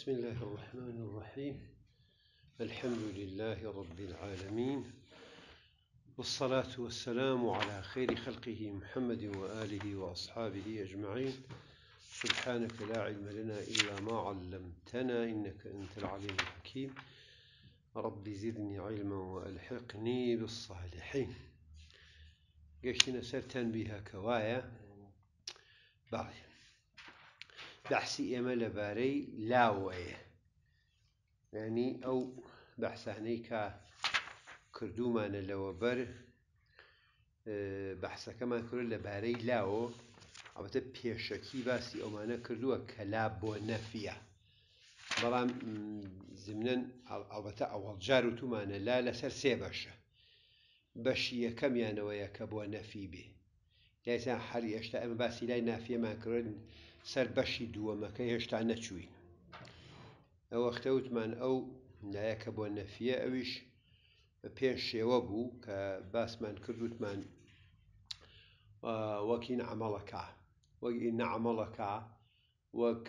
بسم الله الرحمن الرحيم الحمد لله رب العالمين والصلاة والسلام على خير خلقه محمد وآله وأصحابه أجمعين سبحانك لا علم لنا إلا ما علمتنا إنك أنت العليم الحكيم رب زدني علما وألحقني بالصالحين قشنا سر تنبيها كوايا بعد بەحسی ئێمە لەبارەی لاوەیە ینی ئەو بەحسانەی کا کردومانە لەوە بەر بەحسەکەمان کرد لەبارەی لاوە ئەوەتە پێشەکی باسی ئەومانە کردووە کە لا بۆ نەفیە بەڵام زمنەن ئەڵەتە ئەوەڵجار و تومانە لا لەسەر سێ بەشە بەشی یەکەمیانەوەیە کە بۆ نەفی بێ یاسان هەر ئێشتا ئەمە باسی لای نافیەمان کردن سەر بەشی دووەمەکە هێشتا نەچوین ئەوەختە وتمان ئەو نایەکە بۆ نەفیە ئەویش پێنج شێوە بوو کە باسمان کردوتمان وەکین عملەکە وەکی نەعملەکە وەک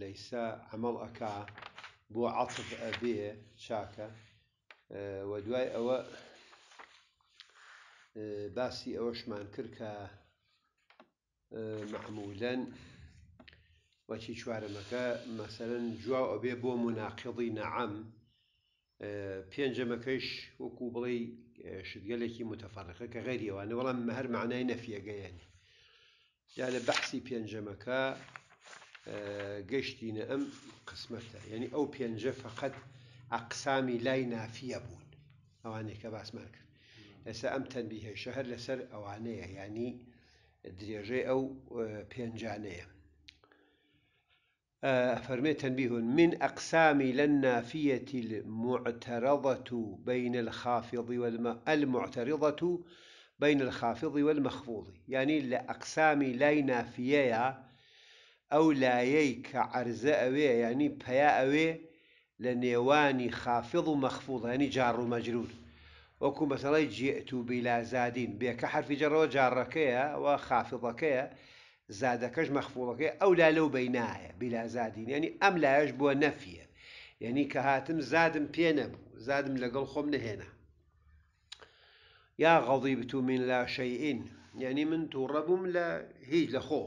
لەیسا عمل ئەک بۆ عاتف ئەبێ چاکە وە دوای ئەوە باسی ئەوەشمان کرد کە معمولەن وەچی چوارەمەکە مەسەرەن جوا ئەبێ بۆ مناقضی نەعام پێنجەمەکەش وەکو بڵێ شتگەلێکی متەفەرەکە کە غێری ئەوانە وەڵام هەر معنای نەفیەگەیانی یا لە بەحسی پێنجەمەکە گەشتینە ئەم قسمەتە یعنی ئەو پێنجە فقط ئەقسامی لای نافیە بوون ئەوانێک کە باسمان کرد ئێستا ئەم تەنبی هێشە هەر لەسەر ئەوانەیە ینی درێژەی ئەو پێنجانەیە فرمي تنبيه من أقسام للنافية المعترضة بين الخافض والم... المعترضة بين الخافض والمخفوض يعني لأقسام لا نافية أو لا ييك عرزة أوي يعني بيا أوي لنيواني خافض ومخفوض يعني جار ومجرور وكو مثلا جئت بلا زادين بك حرف جر وخافض كيا زادەکەش مەخفوڵەکەی ئەو لا لەو بەینایە بلا زادین ینی ئەم لا بووە نەفیە یعنی کە هاتم زادم پێ نەبوو زادم لەگەڵ خۆم نهێنا یا غەڵی بتو من لا شەئین یعنی من تووڕە لا لە هیچ لە خۆ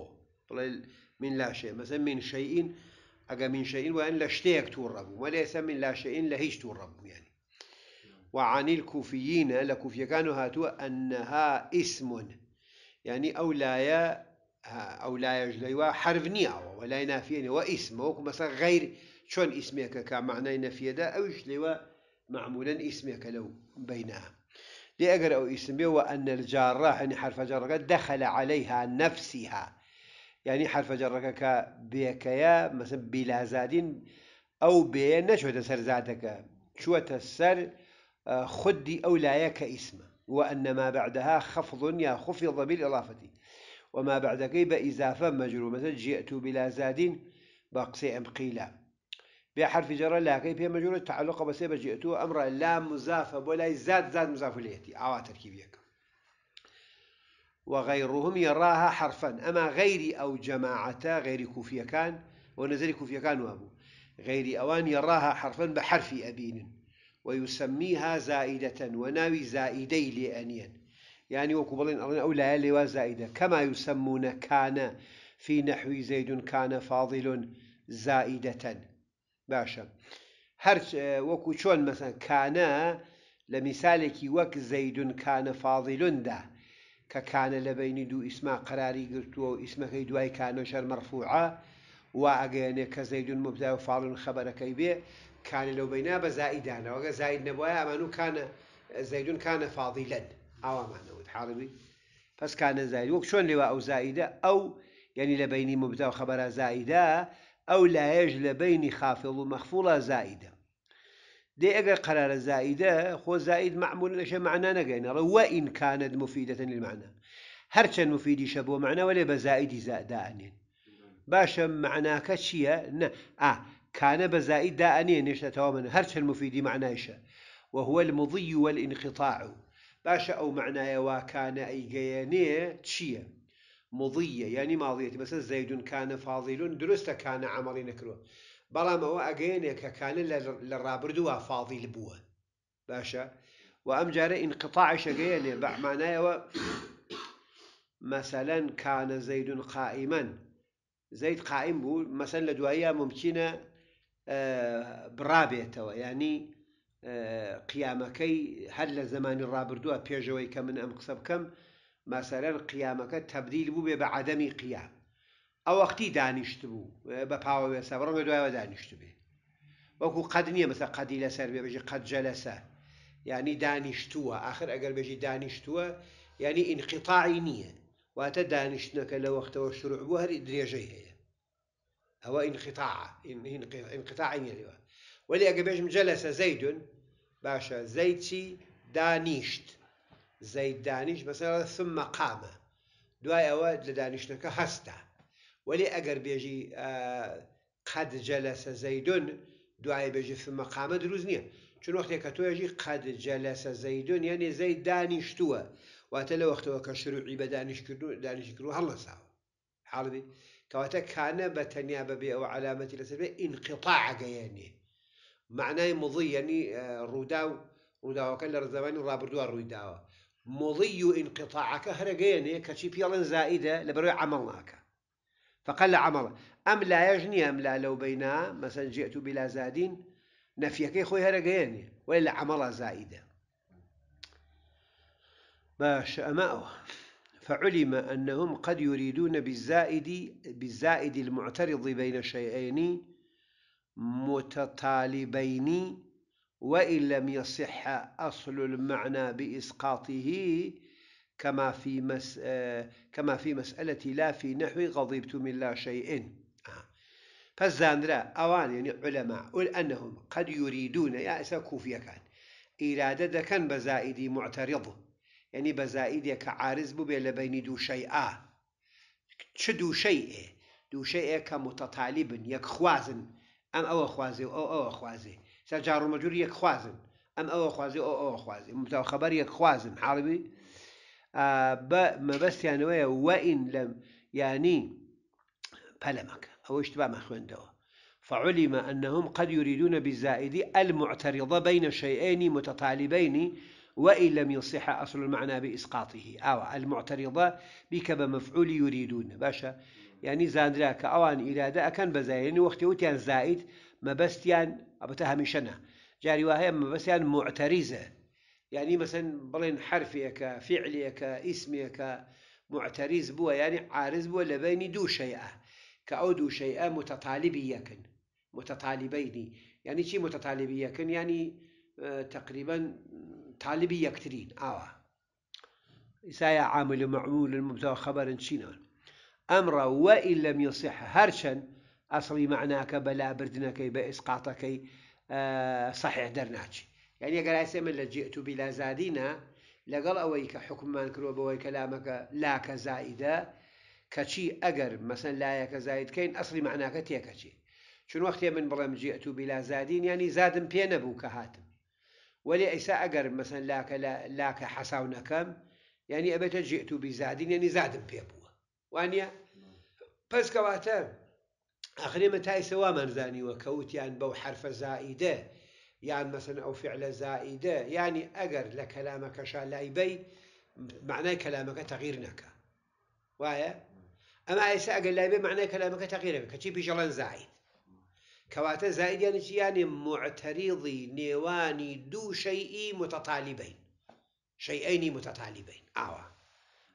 بڵێ من لا شيء مەسە من شەئین ئەگە من شەئین وأن لە شتێک تووڕە وليس من لا شەئین لە هیچ تووڕە بوو یعنی وعانی الكوفيين لكوفيكان هاتوا أنها اسم يعني أو او لا يجلي أيوة، و حرف نيا و لا ينافي يعني، و اسم و مثلا غير شون اسمك كا معنى ينافي او يجلي و أيوة، معمولا اسمك لو بينها لي اقرا او اسمي و ان الجارة يعني حرف جارة دخل عليها نفسها يعني حرف جارة كا بيكيا مثلا بلا زاد او بين شو تسر زادك شو تسر آه، خدي او لا يك اسم وانما بعدها خفض يا خفض بالاضافه وما بعد بإضافة مجرور مثلا جئت بلا زاد بقسي أم قيلا بحرف جر قيب هي مجرور التعلق بسبب جئت أمر لا مزافة ولا زاد زاد مزافة ليتي أو تركيبيك وغيرهم يراها حرفا أما غيري أو جماعة غير كوفية كان ونزل كوفية كان وابو غيري أوان يراها حرفا بحرف أبين ويسميها زائدة وناوي زائدي لأنين يعني وكبلين أرن أو ليالي وزائدة كما يسمون كان في نحو زيد كان فاضل زائدة باشا هرش وكوشون شون مثلا كان لمثالك وك زيد كان فاضل ده ككان لبين دو اسما قراري اسم اسمه دوای كان شر مرفوعة واجينا كزيد مبدا فاضل خبر كيبيع كان لو بينا بزائدان وزائد نبوي أمانو كان زيد كان فاضلا أو عوامانه وتحاربي بس كان زائد وك شلون لواء او زائده او يعني لبيني مبتدا وخبر زائده او لا يج لبيني خافض ومخفوله زائده دي أجر قرار زائده خو زائد معمول لشي معنى نقينا وان كانت مفيده للمعنى هرچن مفيد شبو معنى ولا زائد زائدانين باشا معناك كشيا نه اه كان بزائد دانين نشتهامن تماما مفيد مفيدي وهو المضي والانقطاع باشە ئەو معنایەواکانە ئەیگەیەنێ چییە؟ مضیە ینی ماڵیەتی بەسە زەیدونکانە فاضیلون درستەکانە ئامەڵی نەکرەوە بەڵام ئەوە ئەگەیەنێ کەکانە لە ڕابردووە فاضیل بووە باشە و ئەم جارە ئینقطاعشەگەیەنێ بەعمانایەوە مەسەلەن کانە زەیدون قائیمەن زەید قائیم بوو مەسەن لە دواییە ممکنە برابێتەوە ینی قیامەکەی هەر لە زمانی ڕابردووە پێشەوەی کە من ئەم قسە بکەم ماسەرەر قیامەکە تبدیل بوو بێ بە عدەمی قیام ئەو وەختی دانیشت بوو بە پاوەێ سەبڕۆمە دوایەوە دانیشت بێ وەکو قەد نییە مەسە قەدی لەسەر بێ بژی قەتجە لەسە ینی دانیشتووە آخر ئەگەر بێژی دانیشتووە ینی ئینقیطاعی نییە واتە دانیشتنەکە لە وەختەوە شروع بوو هەری درێژەی هەیە ئەوە ئینقیطاع انقطاع نیە لەوە ولی ئەگە بێژم جە لەسە زەیدون باشە زەیچی دانیشت زەید دانیش بەسەر سم مەقامە دوای ئەوە لە دانیشتەکە هەستە وەلی ئەگەر بێژی قەد جەلەسە زەیدون دوای بێژی سم مەقامە دروست نییە چون وەختێک کە تۆژی قەد جەلەسە زەیدون یعنی زەید دانیشتووە واتە لە وەختەوە کە شروعی بە دانیشکردن دانیشکر و هەڵەساوە حاڵبی کەواتە کانە بە تەنیا بەبێ ئەوە علامەتی لەسەر بێ ئینقیطاعگەیەنی معناه مضي يعني آه، روداو روداو كل لە رابردو روداو مضي انقطاع و يعني كشي بيلا زائدة پێڵن عملناك فقل عمل أم لا يجني أم لا لو بينا مثلا جئت بلا زادين نفيك يا خوي ولی ولا عمل زائدة باش أماؤه فعلم أنهم قد يريدون بالزائد بالزائد المعترض بين شيئين متطالبين وإن لم يصح أصل المعنى بإسقاطه كما في مس آه، كما في مسألة لا في نحو غضبت من لا شيء آه. فالزاندرا أوان يعني علماء قل أنهم قد يريدون يا إسا كوفية كان إرادة كان بزائدي معترض يعني بزائدي كعارز بو بين دو شيئا شدو شيء دو شيء كمتطالب يكخوازن ام او خوازي او او خوازي خوازێ سا جار مەجوور یەک خوازن ئەم او خوازێ ئەو ئەوە خوازێ متاو خەبەر ما خوازن يعني ويا وان لم يعني ینی او اشتبه شتبامە خوێندەوە فعلم أنهم قد يريدون بالزائد المعترض بين شيئين متطالبين وإن لم يصح أصل المعنى بإسقاطه أو المعترضة بك بمفعول يريدون باشا يعني زاندرا کە ئەوان ئیرادە ئەەکەن بەزایێنی زائد وتیان زائیت مەبەستیان ئەبەتە هەمیشەنا جاری وهەیە مەبەستیان معترزة يعني مثلا بلين حرفێکە فعلێکە ئیسمێکە معتەریز بووە يعني عارز بو لبيني دو شيئا كأو دو شيئا متطالبي يكن متتاالبی يعني متتاالبینی متطالبي يكن يعني تقريبا طالبي يكترين آه یەکترین عامل معمول المبدا خبر چینەوە امر وإن لم يصح هرشا أصلي معناك بلا بردنك بإسقاطكي آه، صحيح درناك يعني قال هسه من جئت بلا زادنا لقل أويك حكم ما نكرو كلامك لا كزائدة كشي أجر مثلا لا كزائد كين أصلي معناك تيكشي شنو وقت من بلام جئت بلا زادين يعني زادم بينا بوك هاتم ولي عيسى أجر مثلا لا لاك حساونكم يعني أبت جئت بزادين يعني زادم بيبو وانيا بس كواتا اخري متاي تاي سوا من زاني وكوت يعني بو حرف زائده يعني مثلا او فعل زائده يعني اجر لكلامك شالايبي معناه كلامك تغيير نكا وايا اما عيسى اجر لايبي معنى كلامك تغيير نكا شي بيجل زائد كواتا زائد يعني يعني معترضي نيواني دو شيئي متطالبين شيئين متطالبين اوا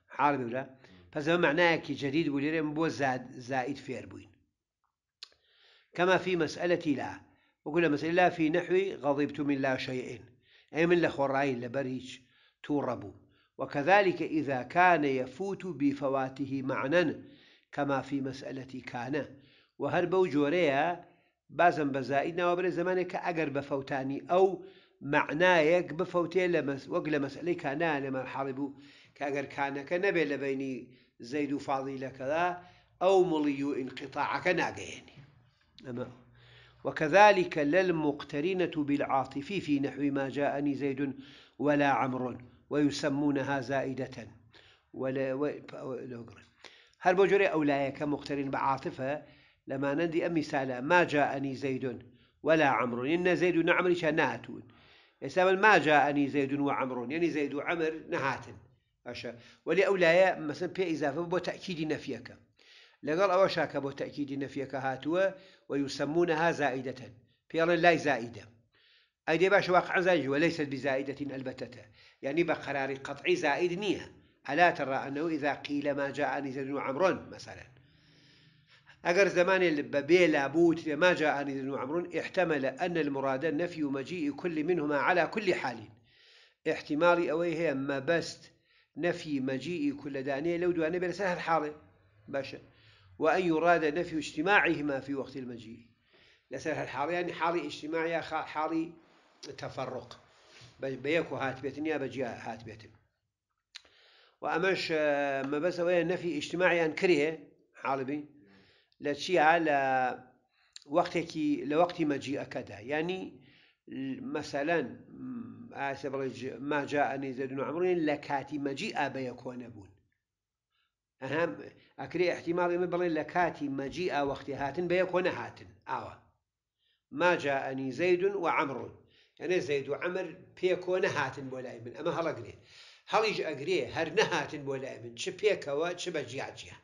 حارب ولا پس ئەمە معنایەکی جدید بوو بو زاد زائید فێر بووین كما في مسألة لا وقلنا مسألة لا في نحو غضبت من لا شيء أي من لخورعين لبريج توربو وكذلك إذا كان يفوت بفواته معنا كما في مسألة كان وهرب وجوريا بازم بزائدنا وبر زمانك أجر بفوتاني أو معنايك بفوتي لمس وقل مسألة كان لما حربوا كأجر كان كنبي لبيني زيد بینی كذا أو فاڵی انقطاع كناجيني أما وكذلك للمقترنة بالعاطف في نحو ما جاءني زيد ولا عمر ويسمونها زائدة ولا و... هل بجري لا مقترن بعاطفة لما نندي أمثال ما جاءني زيد ولا عمر إن زيد وعمر شناتون يسأل ما جاءني زيد وعمر يعني زيد وعمر نهاتن أشا ولي ئەو لایە مەسن پێ ئیزافە بۆ تاکیدی نەفیەکە لەگەڵ ئەوە شاکە بۆ تاکیدی نەفیەکە هاتووە و یوسمونەها زائدة پێڵێن لای زائیدە ئەی باش واقع زائدة وليست بزائدة البتة يعني بقرار قطعي زائد نية ألا ترى أنه إذا قيل ما جاءني زيد وعمر مثلا أجر زمان الببي لابوت ما جاءني زيد وعمر احتمل أن المراد نفي مجيء كل منهما على كل حال احتمال أويه ما بست نفي مجيء كل دانية لو دوانا برسها الحالة باشا وأن يراد نفي اجتماعهما في وقت المجيء لسرها الحالة يعني حالي اجتماعي حالي تفرق بيكو هات بيتن يا هات بيتن وأماش آه، ما بس ويا نفي اجتماعي كريه حالبي لتشي على وقتك لوقت مجيئك كذا يعني مثلا ئاسە بڵێ ماجا ئەنی زەدون عمرین لە کاتی مەجی ئابەیە کۆ نەبوون ئەهام ئەکرێ احتیماڵی من بڵێن لە کاتی مەجی ئاوەختی هاتن بەیە کۆ نەهاتن ئاوە ماجا ئەنی زەیدون و عمرون ئەنێ زەید و عمر پێ کۆ نەهاتن بۆ لای من ئەمە هەڵەگرێ هەڵیش ئەگرێ هەر نەهاتن بۆ لای من چ پێکەوە چ بە جیاجیە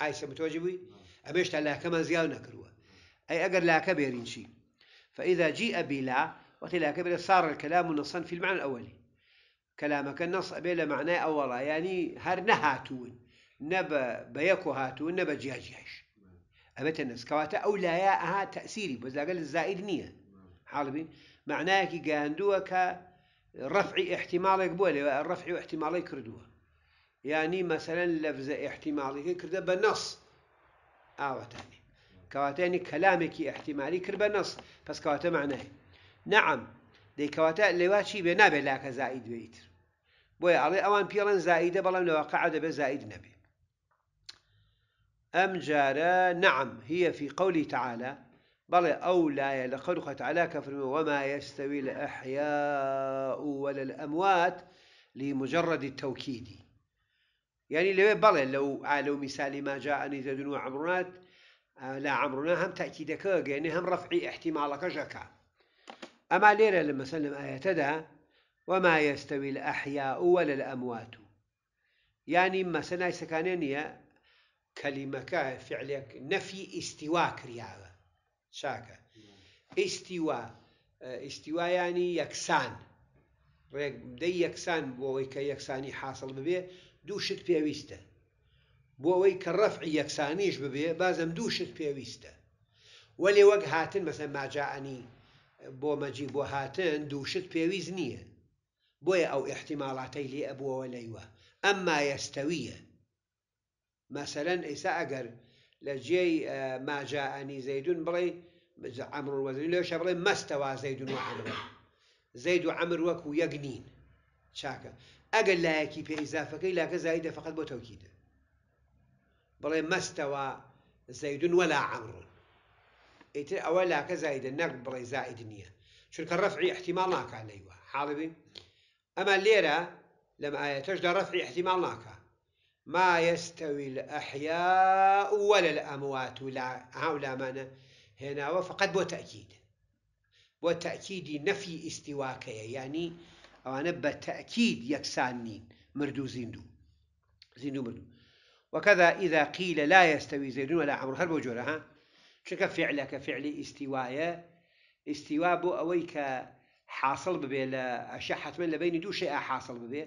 ئایسە بتۆجی بووی ئەمێشتا لاکەمان زیاو نەکردووە ئەی ئەگەر لاکە بێرین چی فەئیدا جی ئەبیلا وقت إلى كبر صار الكلام نصا في المعنى الأولي كلامك النص بلا معناه أولا يعني هر نهاتون نبا بيكو هاتون نبا جياجيش أبت النص كواتا أو لا ياها تأثيري بس قال الزائد نية حالبين معناه كي جاندوا رفع احتمالك بوله الرفع واحتمال يكردوا يعني مثلا لفظ احتمال يكرد بالنص آوة تاني كواتاني كلامك احتمالي كرب النص بس كواتا معناه نعم دەیکەواتە لێوا چی بێ نابێت زائد زائید بێتر بۆیە اوان ئەوان زائده زائیدە بەڵام لەواقع دەبێ زائید نەبێ ام جارا نعم هي في قوله تعالى بل او لا لە خەرخەت كفر وما يستوي الأحياء ولا الأموات لمجرد التوكيد يعني لو بل لو لەو مثال ما جاءني زەدن و عمرونات لا عمرنا هم تاكيدك يعني هم ڕفعی احتمالك جكا ئەما لێرە لە مەسەل لەم ئاەتەدا وەما ئێستەوی لە ئەحیا وە لە لە ئەموات و ینی مەسەلای سەکانێ نییە کەلیمەکە فعلێک نەفی ئیسیوا کراوە چاکە ئیسیوا ئیسیوایانی یەکسان ڕێک دەی یەکسان بۆەوەی کە یەکسانی حاصل ببێ دوو شت پێویستە بۆ ئەوەی کە ڕەفعی یەکسانیش ببێ بازم دوو شت پێویستە وەلێ وەک هاتن مەسە ماجاعنی بۆ مەجی بۆ هاتن دووشت پێویست نییە بۆیە ئەو احتیماڵاتەی لێ ئەبووەوە لەیوە ئەمما ئێستەویە مەسەرەن ئیسا ئەگەر لە جێی ماجاعنی زەیدون بڵێ ئەمر وەزی لێ شە بڵێ مەستەوا زەیدون و عمر زەید و ئەمر وەکو یەک نین چاکە ئەگەر لایەکی پێیزافەکەی لاکە زایدە فقط بۆ تەوکیدە بڵێ مەستەوە زەیدون وەلا عمرون أولا ئەوە لاکە زایدە زايد النية زائید نییە احتمال ڕفعی احتیمال ناکە لەیوە أما الليرة لما لەم ئاەتەشدا رفع احتمال ناك ما يستوي الأحياء ولا الأموات ولا هؤلاء مانا هنا وفقد بو تأكيد بو تأكيد نفي استواك يعني أو أنا بتأكيد يكسانين مردو زندو زندو مردو وكذا إذا قيل لا يستوي زيد ولا عمرو هل ها شكا فعلة كفعل استواية استواء بو أويك حاصل ببي لا أشحت من لبين دو شيء حاصل ببي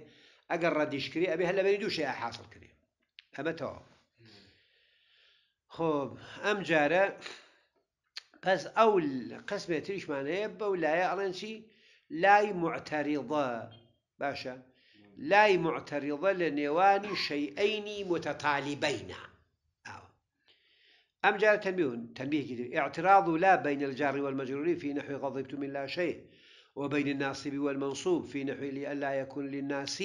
أقر رديش كري أبي هلا بين دو شيء حاصل كري أما تو خوب أم جارة بس او قسمة تريش معنى يبه ولا يا ألنشي لاي معترضة باشا لاي معترضة لنيوان شيئين متطالبين أم جاء تنبيه تنبيه كده اعتراض لا بين الجار والمجرور في نحو غضبت من لا شيء وبين الناصب والمنصوب في نحو لئلا يكون للناس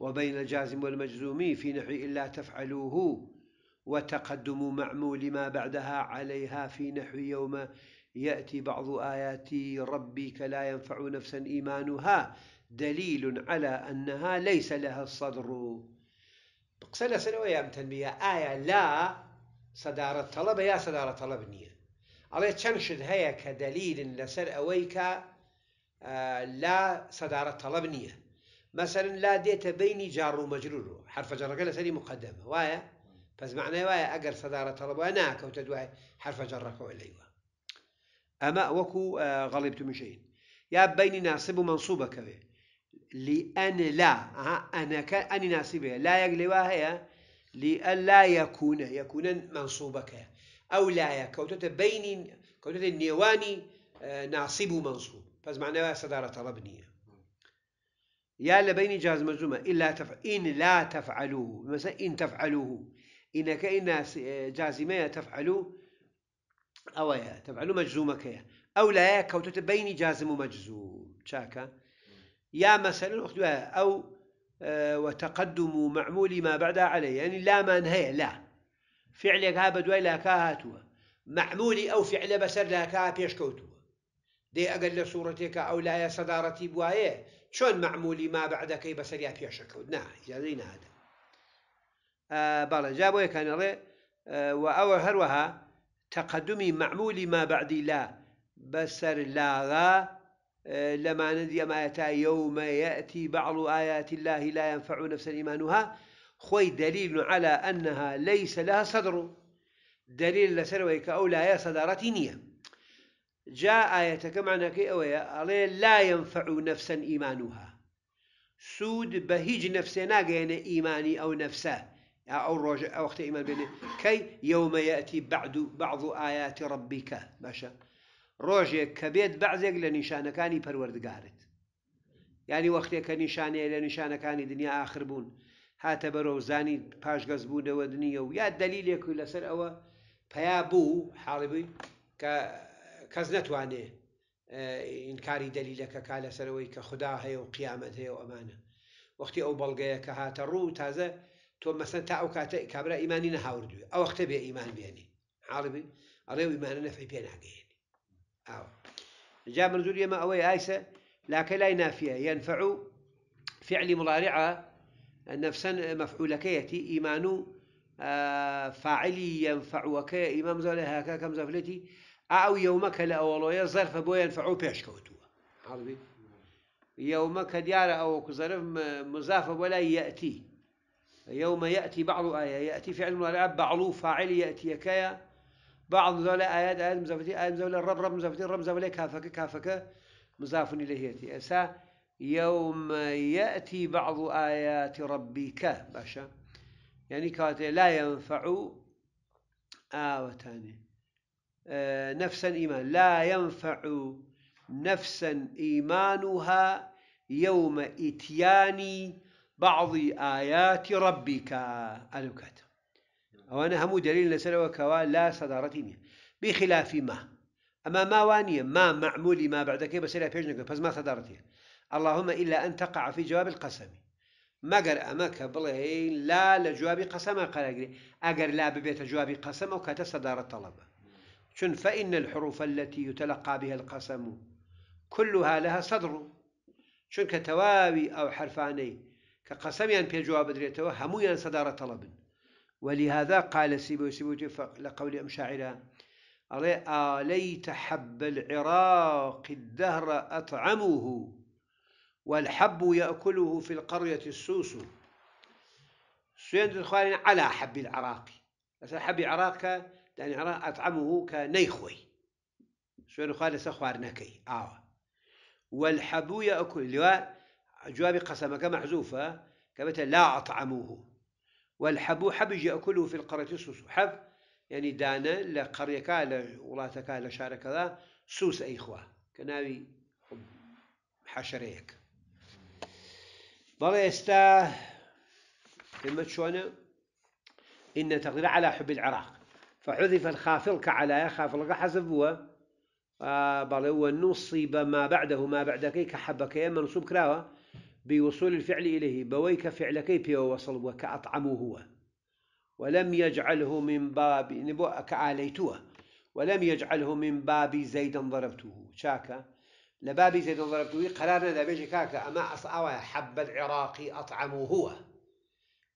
وبين الجازم والمجزوم في نحو إلا تفعلوه وتقدم معمول ما بعدها عليها في نحو يوم يأتي بعض آيات ربك لا ينفع نفسا إيمانها دليل على أنها ليس لها الصدر بقسل سنوية تنبيه آية لا صدارة طلبة يا صدارة طلب نية على تنشد هيا كدليل لسر أويك آه، لا صدارة طلب نية مثلا لا ديت بيني جار ومجرور حرف جر قال سري مقدمة وايا بس معناه وايا أجر صدارة أنا وأناك وتدوى حرف جر قوى أما وكو آه، غلبت من شيء يا بيني ناصب ومنصوبة كذا لأن لا أنا كأني ناصبة لا يقلي وايا لئلا يكون يكون منصوبك أو لا كوتت بين كوتت النيواني آه، ناصب منصوب فاز معناه صدارة ربنية يا لبين جاز مجزومة إلا تف... إن لا تفعلوه مثلا إن تفعلوه إنك إن آه، جازمة تفعلوا أو يا تفعلوا مجزومك كيا أو لا كوتت بين جازم ومجزوم شاكا يا مثلا أو آه، وتقدم معمول ما بعد عليه يعني لا ما نهي لا فعلك ها بدوي لا كهاتوا معمولي أو فعل بسر لا كها بيشكوتوا دي أقل صورتك أو لا يا صدارتي بوايه شون معمولي ما بعدك بسر يا بيشكوت نا جالين هذا آه بلا جابوا كان رأي آه وأو هروها تقدمي معمولي ما بعد لا بسر لا غا لما ننزي ما يتا يوم يأتي بعض آيات الله لا ينفع نفسا إيمانها خوي دليل على أنها ليس لها صدر دليل لسرويك أو لا صدرت نية جاء آيتك كما أويا لا ينفع نفسا إيمانها سود بهيج نفسنا جين إيماني أو نفسه أو رجع أو اختي إيمان بينه كي يوم يأتي بعد بعض آيات ربك ما الله ڕۆژێک کە بێت بەعزێک لە نیشانەکانی پەروەردگارت ینی وەختێک کە نیشانەیە لە نیشانەکانی دنیا آخر بوون هاتە بەرەوزانی پاشگەز بوونەوە دنیە و یا دلیلێک و لەسەر ئەوە پیا بوو حاڵبی کە کەس نەتوانێ ئینکاری دلیلەکە کا لەسەرەوەی کە خدا هەیە و قیامەت هەیە و ئەمانە وەختی ئەو بەڵگەیە کە هاتە ڕوو تازە تۆ مەسن تا ئەو کاتە کابرا ئیمانی نەهاوردوێ ئەو وەختە بێ ئیمان بێنی حاڵبی ئەڵێ ئیمانە نەفی پێ ناگەیە أو آه. جاء منزول يما أوي آيسة لكن لا ينافيها ينفع فعل مضارعة نفسا مفعولك كيتي إيمان آه، فاعلي ينفع وكي إمام زالها كم زفلتي أو يومك لأولوية ظرف بو ينفع بيش كوتوا يومك ديار أو ظرف مزاف ولا يأتي يوم يأتي بعض آية يأتي فعل مضارعة بعض فاعل يأتي كيا بعض مزاولة آيات آيات مزافتي آيات مزاولة رب رب مزافتي رب مزاولة كافك كافك مضاف إليه يأتي أسا يوم يأتي بعض آيات ربك باشا يعني كاتي لا ينفع آوة وتاني آه، نفسا إيمان لا ينفع نفسا إيمانها يوم إتيان بعض آيات ربك ألوكات ئەوانە هەموو دليل لسلوى كوا لا صدارة بخلاف ما أما ما وانية ما معمولي ما بعد بس لها بيجنك بس ما صدارتي اللهم إلا أن تقع في جواب القسم ما قر أما كبل لا لجواب قسم قال أجري أجر لا ببيت جواب قسم أو كات صدارة طلبة شن فإن الحروف التي يتلقى بها القسم كلها لها صدر شن كتواوي أو حرفاني كقسم يعني جواب دريته هميان يعني صدارة طلبن ولهذا قال سيبو سيبوي لقول أم شاعرة ليت حب العراق الدهر أطعمه والحب يأكله في القرية السوس سوين دخوان على حب العراق أصلا حب العراق يعني عراق أطعمه كنيخوي سوين دخوان سخوار نكي آه والحب يأكل لواء جواب قسمك محذوفة كبت لا أطعموه والحبو حب يأكله في القرية سوس حب يعني دانا لقريكا لولاتكا لشاركا سوس أي خواه كناوي حشريك بلا استا كلمة شونا إن تقدير على حب العراق فحذف الخافل كعلى خافل حسب هو آه، بل هو نصيب ما بعده ما بعدك كحبك منصوب كراوه بوصول الفعل إليه بويك كيف بيو وصل هو ولم يجعله من باب نبو كعاليتوه ولم يجعله من باب زيدا ضربته شاكا لباب زيد ضربته إيه، قرارنا ذا بيجي كاكا أما أصعوى حب العراقي أطعمه هو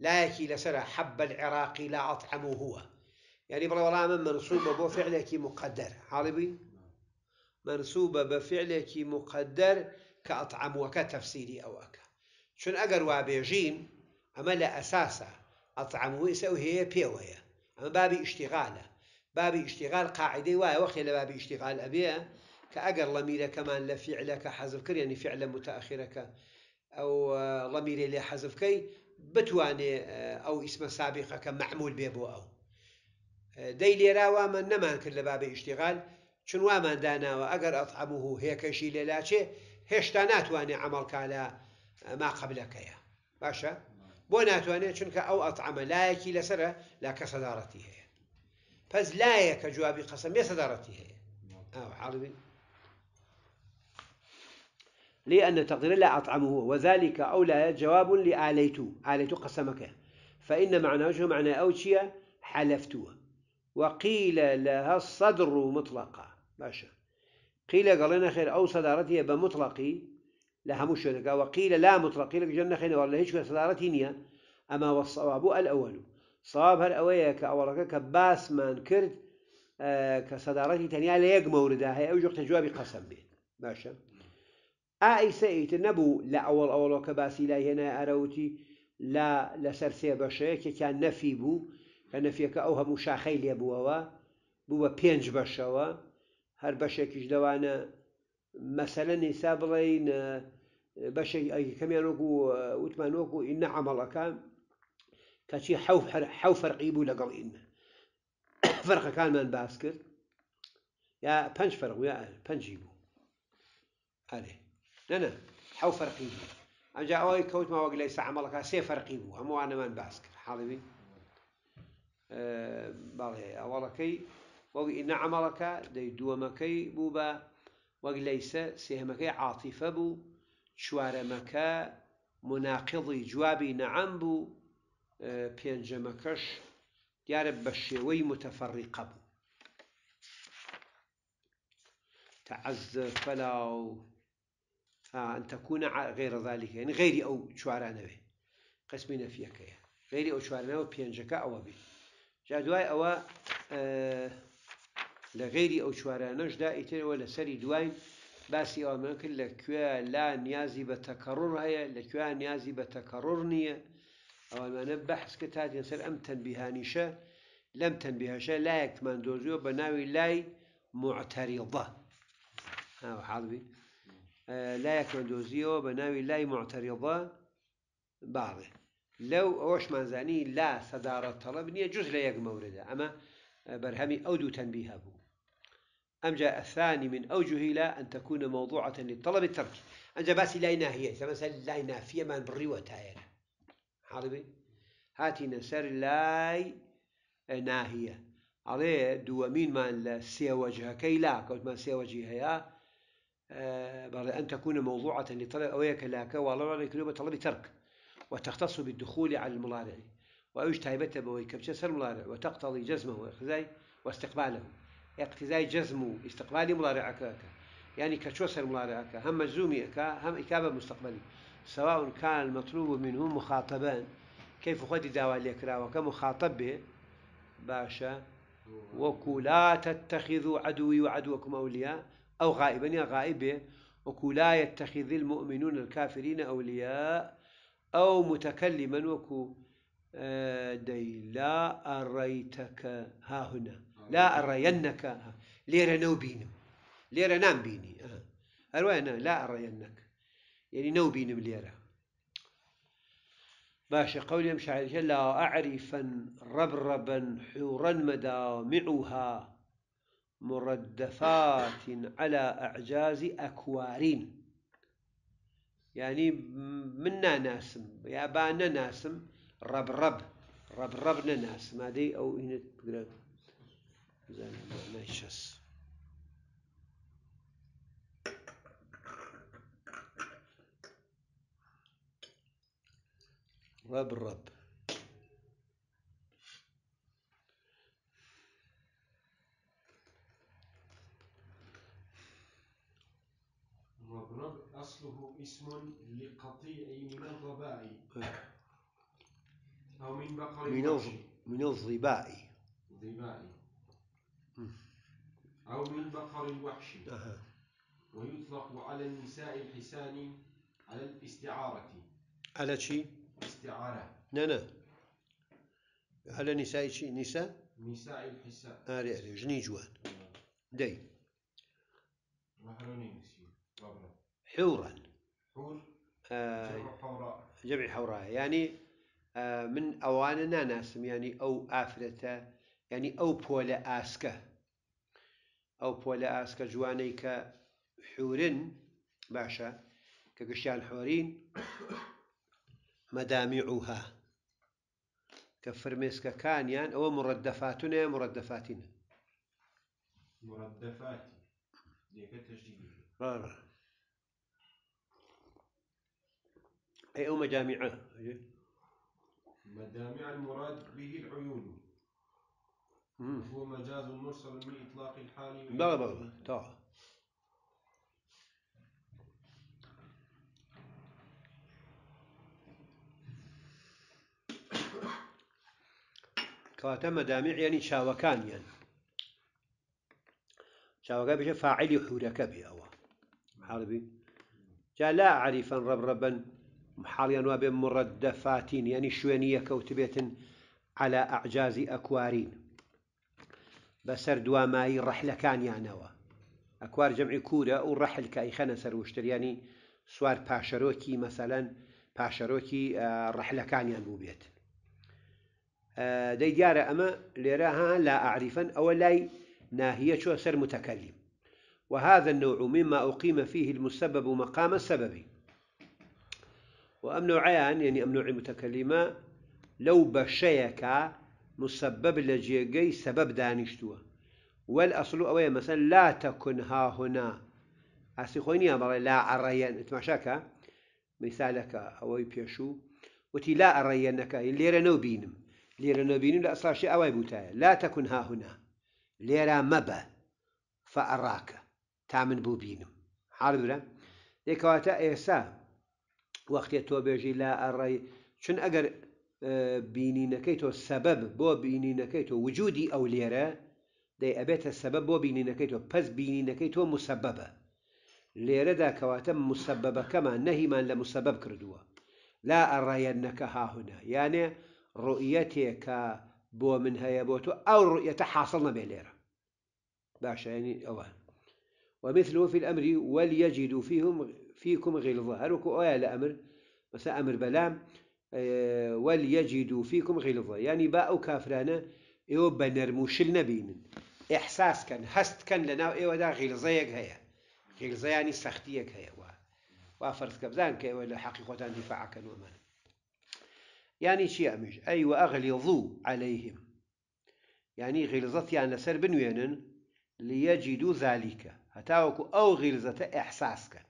لا يكي لسرى حب العراقي لا أطعمه هو يعني بلا والله من منصوبة بفعلك مقدر حالبي منصوبة بفعلك مقدر كأطعم وكتفسيري أو أكا شن أجر وابيجين أما لا أساسا أطعم ويسوي هي بيوية أما بابي اشتغاله بابي اشتغال قاعدة وايا وخي لبابي اشتغال أبيه كأجر لميرة كمان لفعله حذف كر يعني فعل متأخرك أو آه، لميرة لحذف كي بتواني آه، أو اسم سابقة كمعمول بيبو أو آه، ديلي راوا من نمان كل لبابي اشتغال شنو ما دانا وأجر أطعمه هيك شي للاشه هشتا ناتواني عملك على آه، ما باشا بو ناتواني چونك او اطعم لا يكي لسره لا كصدارتي سەدارەتی فاز لا لایە جوابي قسم يا صدارتي هي نعم. او حڵبی لأن تقدير لا أطعمه وذلك أولى جواب لآليتو آليتو قسمك فإن معنى وجهه معنى أوشيا حلفتوه وقيل لها الصدر مطلقة باشا قيل قالنا خير أو صدارتي بمطلقي لها مشتكى وقيل لا مطلقي لك جنة خير ولا هيش صدارتي نيا أما والصواب الأول صواب هالأوية كأورك كباس من كرد آه كصدارتي تانية يجمع موردها أو جوقت جوابي قسم به باشا ئایسەئیت النبو لا أول أول وكباس لا هنا أروتي لا كي كان نفي بو كان نفيك أوها ئەو هەموو شاخەی بو بووە پێنج بەشەوە هەر بەشێکیش لەوانە مەسەلە نیسا بڵین اه، بەشێک کەمیان عمل اه، وتمان وەکو ئینە عمەڵەکە کەچی حەو فەرقی بوو لەگەڵ ئین فەرقەکانمان باس کرد یا پنج فەرق یا پەنجی بوو ئەێ نەنە حەو فەرقی بوو ئەجا ئەوەی کەوتماوەگ لەی سەعمەڵەکە سێ فەرقی بوو من باس کرد حاڵبی اه، باڵێ ئەوڵەکەی وقي إن دي دومكي بوبا وقي ليس سهمكي عاطفة بو شوارمكا مناقضي جوابي نعم بو پێنجەمەکەش آه، دیارە بە شێوەی متەفەڕیقە بوو تعز فلا و آه، أن تكون غير ذلك يعني غير أو شوارنا به قسم نفيك غير أو شوارنا وبينجك أو به جاء أو آه لە غێری ئەو چوارانەشدا ئیترەوە لە سەری دوای باسی ئەومان کرد لە کوێ لا نیازی بە تەکەڕور هەیە لە کوێ نیازی بە تەکەڕور نییە ئەوانمانە بەحس کە تا دێسەر ئەم تەنبیهانیشە لەم تەنبیهەشە لایەکمان دۆزیوە بە ناوی لای معتەریڵدا حاڵبی لایەکمان دۆزیەوە بە ناوی لای معتەریڵدا باڵێ لەو ئەوەشمانزانی لا سەدارەت تەڵب نییە جز لە یەک مەوردا ئەمە بەرهەمی ئەو دوو تەنبی هەبوو أم جاء الثاني من أوجه إلى أن تكون موضوعة للطلب الترك أم جاء باسي لاينا هي إذا مثلا لاينا في من بريوة تايرة عربي هاتي نسر لاي ناهية عليه دوامين من سي وجهه كي لا كوت من سي وجهها آه، بل أن تكون موضوعة لطلب أو يك يكلاك والله يكلوب طلب ترك وتختص بالدخول على المضارع وأيش تايبته كبش سر المضارع وتقتضي جزمه وإخزاي واستقباله اقتزاي جزم و استقبالی مضارعك يعني كتشوس المضارعك هم مجزومي هم إكابة مستقبلي سواء كان المطلوب منهم مخاطبان كيف خدي داوى الإكرا وكمخاطب به باشا وكو لا تتخذوا عدوي وعدوكم أولياء أو غائبا يا غائب وكو لا يتخذ المؤمنون الكافرين أولياء أو متكلما وكو آه، ديلا أريتك ها هنا لا أرينك ليرة نو بينم ليرة نام بيني أروينا لا أرينك يعني نو بينم ليرة باشا قولي يمشي على جل أعرفا ربربا حورا مدامعها مردفات على أعجاز أكوارين يعني منا ناسم يا بانا ناسم ربرب ربربنا ناسم هذه أو هنا Zanimljivo, الرب رب الرب أصله اسم لقطيع من الضباع آه. أو من بقر من الضباع ضباعي أو من بقر الوحش أه. ويطلق على النساء الحسان على الاستعارة على شيء؟ استعارة نعم على نساء شيء نساء؟ نساء الحسان أري آه، أري جني جوان داي حورا حور آه. جمع حوراء جمع حوراء يعني آه، من أواننا ناسم يعني أو آفرتا يعني أو بولا آسكه او پۆلە ئاسکە جوانەی کە حورن باشە کە گشتیان حۆرین مەدامی عوها يعني، مردفاتنا مردفاتنا ئەوە مڕدەفاتونە آه. مڕدەفاتینە أي أو مجامعه مجامع المراد به العيون هو مجاز مرسل من إطلاق الحال بلى بلى تمام كاتم مدامع يعني شاوكان يعني شاوكان بيش فاعلي حورك بي أوا محاربي جاء لا عريفا رب ربا محاليا وابن مردفات يعني شوينية كوتبية على أعجاز أكوارين بەسەر دوامایی ڕەحلەکانیانەوە ئەکوار جەمعی کورە ئەو ڕەحل کە ئەیخەنە سر وشترياني سوار باشروكي مثلا باشروكي رحلة كان بێت بيت دیارە ديارة أما ها لا أعرفا أو لای ناهية شو سر متكلم وهذا النوع مما أقيم فيه المسبب مقام السبب وأم نوعيان يعني أم نوع متكلمة لو بشيك مسبب لجيجي سبب سەبەب والأصل أوي مثلا لا تكن ها هنا ئاسی خۆی لا ئەڕەیەن تماشاکە مثالك أوي بيشو وتي لا ئەڕەیەنەکە لێرە نەو بینم لێرە نەبینم لە شيء أوي بوتایە لا تكن ها هنا لێرە مەبە فەعراکە تا من بوو بینم حالدورە دێکەواتە ئێسا وەختێت لا ئەڕێ شن ئەگەر بینینەکەی تۆ سەبەب بۆ بینینەکەی تۆ وجودی ئەو لێرە دەی ئەبێتە سەبەب بۆ بینینەکەی تۆ پەس بینینەکەی تۆ مسەبەبە لێرەدا کەواتە مسەبەبەکەمان نەهیمان لە مسەبەب کردووە لا ئەڕایەنەکە هاهونا یانێ ڕوئەتێکە بۆ من هەیە بۆ او ئەو حاصلنا حاصل نەبێ لێرە باشێنی ئەوە ومثله في الأمر وليجدوا فيهم فيكم غلظة هل أويا لأمر مثلا أمر بلام آه، وليجدوا فيكم غلظة يعني باء كافرانا ايو بنرموش النبين احساس كان هست كان لنا ايو دا غلظيك هيا غلظة يعني سختيك هيا وافرز كبزان ولا حقيقة دفاع كان وما يعني شي امش اي واغلظوا عليهم يعني غلظة يعني سر بنوين ليجدوا ذلك هتاوكو او غلظة احساس كان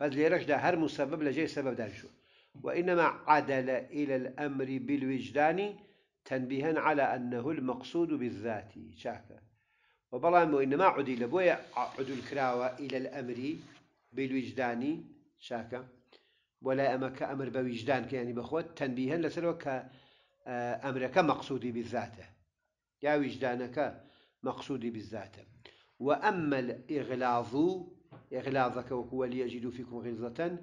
بس ليرش ده هر مسبب لجي سبب دارشون وإنما عدل إلى الأمر بالوجدان تنبيها على أنه المقصود بالذات شاكا وبلام وإنما عدل بويا عدل كراوة إلى الأمر بالوجدان شاكا ولا أمك أمر بوجدان يعني بخوت تنبيها لسلوك آه، أمرك مقصودي بالذات يا وجدانك مقصودي بالذات وأما الإغلاظ إغلاظك وهو ليجد فيكم غلظة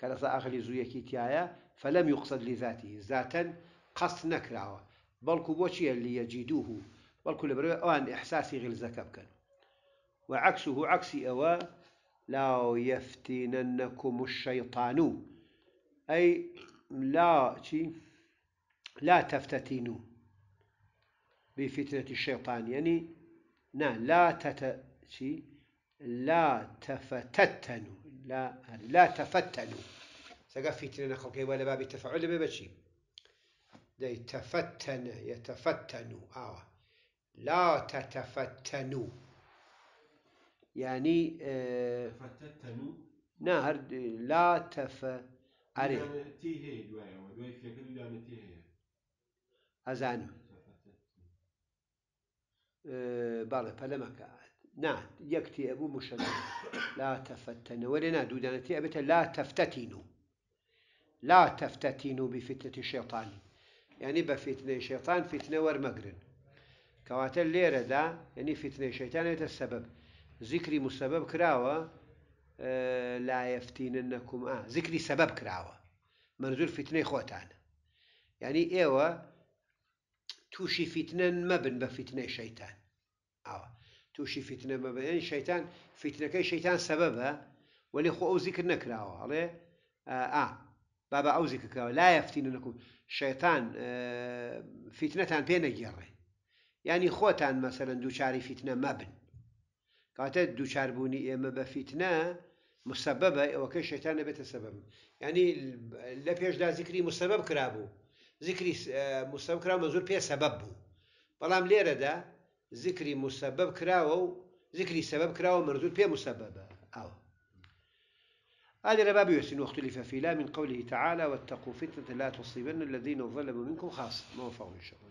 كرسا أغلي زويكي تيايا فلم يقصد لذاته ذاتا قص نكراوه بلكو بوشي اللي يجدوه بلكو لبروي أوان إحساسي زكب كان وعكسه عكسي أوا لا يفتننكم الشيطان أي لا شيء لا تفتتنوا بفتنة الشيطان يعني لا لا تت لا تفتتنوا لا لا تفتلوا سقفيت لنا خوكي ولا باب ما بشي دي تفتن يتفتنوا آه لا تتفتنوا يعني آه تفتتنوا نهر لا تف أري تي هي دوايا ودوايا في كل تي هي أزانو آه، بله نه يكتي أبو مشنا لا تفتن ولنا دودانتي أبتا لا تفتتنوا لا تفتتنوا بفتنة الشيطان يعني بفتنة الشيطان فتنة ورمقرن كوات الليرة دا يعني فتنة الشيطان هي السبب ذكري مسبب كراوة اه، لا يفتننكم آه ذكري سبب كراوة منزول فتنة خوتان يعني ايوه توشي فتنة مبن بفتنة الشيطان آه. تووشی فیتنە بەبێ یعنی شەیتان فیتنەکەی شەیتان سەبەبە ولی خۆ ئەو زیکر نەکراوە هەڵێ ئا بابا ئەو زیکەکەەوە لا یفتینە نەکو شەیتان فیتنەتان پێ نەگەڕێ ینی خۆتان مەسەرەن دووچاری فیتنە مەبن کاتە دووچاربوونی ئێمە بە فیتنە مسببە ئەوەکە شەیتان نەبێتە سەبب ینی لە پێشدا زیکری مسبب کرابوو زیکری مسبب کرا مەزور پێ سەبب بوو بەڵام لێرەدا ذكري مسبب كراو ذكري سبب كراو مردود بيه مسببة أو هذا الباب يحسن واختلف في لا من قوله تعالى واتقوا فتنة لا تصيبن الذين ظلموا منكم خاصة ما وفقوا إن شاء الله